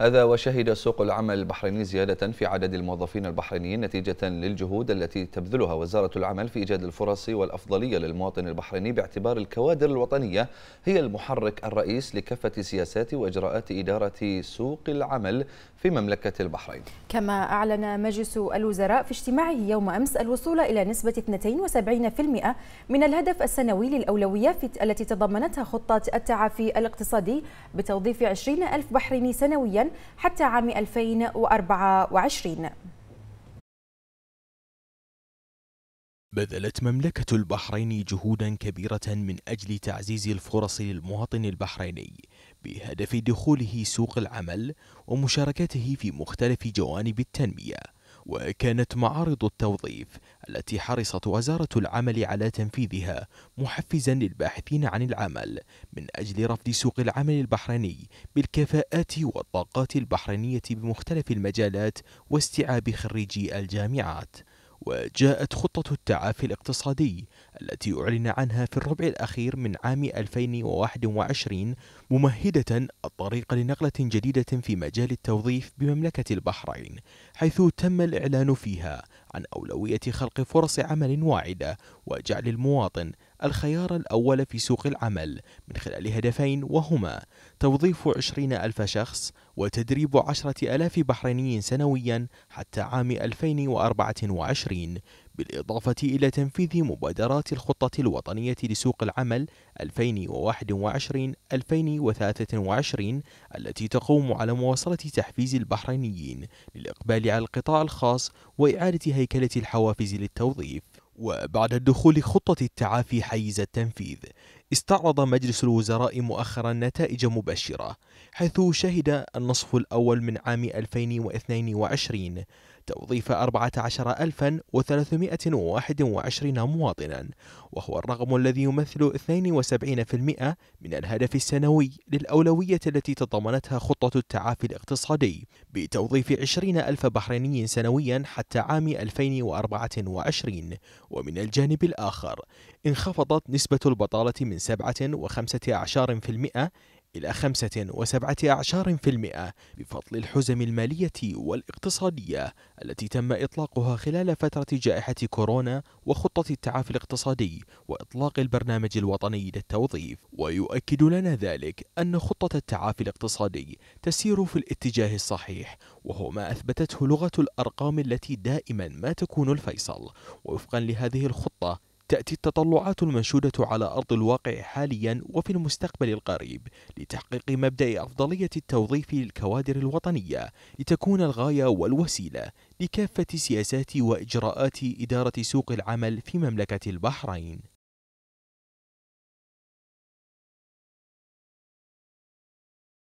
هذا وشهد سوق العمل البحريني زيادة في عدد الموظفين البحرينيين نتيجة للجهود التي تبذلها وزارة العمل في إيجاد الفرص والأفضلية للمواطن البحريني باعتبار الكوادر الوطنية هي المحرك الرئيس لكافة سياسات وإجراءات إدارة سوق العمل في مملكة البحرين كما أعلن مجلس الوزراء في اجتماعه يوم أمس الوصول إلى نسبة 72% من الهدف السنوي للأولوية التي تضمنتها خطة التعافي الاقتصادي بتوظيف 20 ألف بحريني سنوياً حتى عام 2024 بذلت مملكة البحرين جهودا كبيرة من أجل تعزيز الفرص للمواطن البحريني بهدف دخوله سوق العمل ومشاركته في مختلف جوانب التنمية وكانت معارض التوظيف التي حرصت وزارة العمل على تنفيذها محفزا للباحثين عن العمل من أجل رفض سوق العمل البحريني بالكفاءات والطاقات البحرينية بمختلف المجالات واستيعاب خريجي الجامعات وجاءت خطة التعافي الاقتصادي التي أعلن عنها في الربع الأخير من عام 2021 ممهدة الطريق لنقلة جديدة في مجال التوظيف بمملكة البحرين حيث تم الإعلان فيها عن أولوية خلق فرص عمل واعدة وجعل المواطن الخيار الأول في سوق العمل من خلال هدفين وهما توظيف عشرين ألف شخص وتدريب عشرة ألاف بحريني سنويا حتى عام 2024 بالإضافة إلى تنفيذ مبادرات الخطة الوطنية لسوق العمل 2021-2023 التي تقوم على مواصلة تحفيز البحرينيين للإقبال على القطاع الخاص وإعادة هيكلة الحوافز للتوظيف وبعد دخول خطة التعافي حيز التنفيذ استعرض مجلس الوزراء مؤخرا نتائج مبشرة حيث شهد النصف الأول من عام 2022 توظيف 14321 مواطنا وهو الرقم الذي يمثل 72% من الهدف السنوي للأولوية التي تضمنتها خطة التعافي الاقتصادي بتوظيف 20 ألف بحريني سنويا حتى عام 2024 ومن الجانب الآخر انخفضت نسبة البطالة من 7.15% إلى 5.17% بفضل الحزم المالية والاقتصادية التي تم إطلاقها خلال فترة جائحة كورونا وخطة التعافي الاقتصادي وإطلاق البرنامج الوطني للتوظيف ويؤكد لنا ذلك أن خطة التعافي الاقتصادي تسير في الاتجاه الصحيح وهو ما أثبتته لغة الأرقام التي دائما ما تكون الفيصل ووفقا لهذه الخطة تأتي التطلعات المنشودة على أرض الواقع حاليا وفي المستقبل القريب لتحقيق مبدأ أفضلية التوظيف للكوادر الوطنية لتكون الغاية والوسيلة لكافة سياسات وإجراءات إدارة سوق العمل في مملكة البحرين